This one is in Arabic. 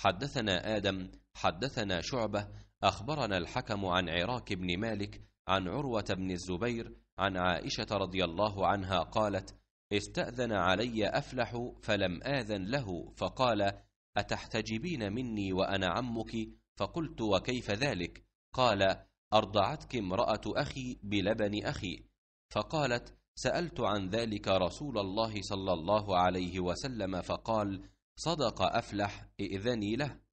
حدثنا آدم حدثنا شعبة أخبرنا الحكم عن عراك بن مالك عن عروة بن الزبير عن عائشة رضي الله عنها قالت استأذن علي أفلح فلم آذن له فقال أتحتجبين مني وأنا عمك فقلت وكيف ذلك قال أرضعتك امرأة أخي بلبن أخي فقالت سألت عن ذلك رسول الله صلى الله عليه وسلم فقال صدق أفلح ائذني له